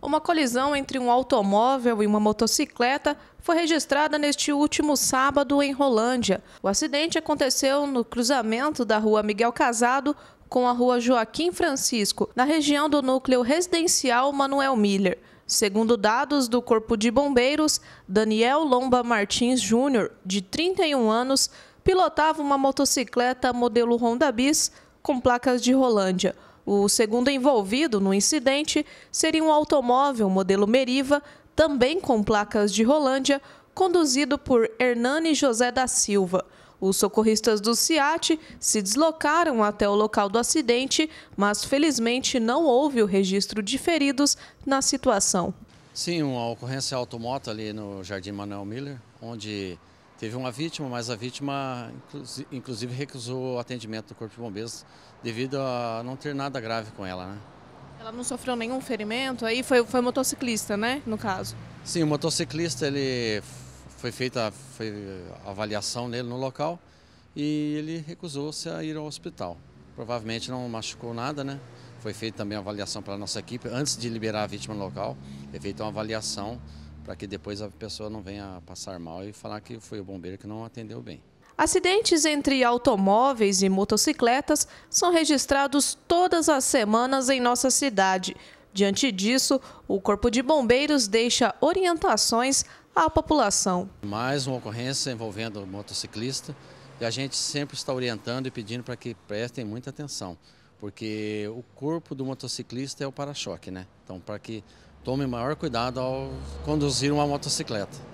Uma colisão entre um automóvel e uma motocicleta foi registrada neste último sábado em Rolândia. O acidente aconteceu no cruzamento da rua Miguel Casado com a rua Joaquim Francisco, na região do núcleo residencial Manuel Miller. Segundo dados do Corpo de Bombeiros, Daniel Lomba Martins Júnior, de 31 anos, pilotava uma motocicleta modelo Honda Bis com placas de Rolândia. O segundo envolvido no incidente seria um automóvel modelo Meriva, também com placas de Rolândia, conduzido por Hernani José da Silva. Os socorristas do CIAT se deslocaram até o local do acidente, mas felizmente não houve o registro de feridos na situação. Sim, uma ocorrência automóvel ali no Jardim Manuel Miller, onde Teve uma vítima, mas a vítima inclusive recusou o atendimento do Corpo de Bombeiros devido a não ter nada grave com ela. Né? Ela não sofreu nenhum ferimento? Aí foi, foi motociclista, né, no caso? Sim, o motociclista, ele foi feita foi a avaliação nele no local e ele recusou-se a ir ao hospital. Provavelmente não machucou nada, né? Foi feita também a avaliação a nossa equipe. Antes de liberar a vítima no local, é feita uma avaliação para que depois a pessoa não venha passar mal e falar que foi o bombeiro que não atendeu bem. Acidentes entre automóveis e motocicletas são registrados todas as semanas em nossa cidade. Diante disso, o Corpo de Bombeiros deixa orientações à população. Mais uma ocorrência envolvendo motociclista e a gente sempre está orientando e pedindo para que prestem muita atenção, porque o corpo do motociclista é o para-choque, né? Então, para que tome maior cuidado ao conduzir uma motocicleta.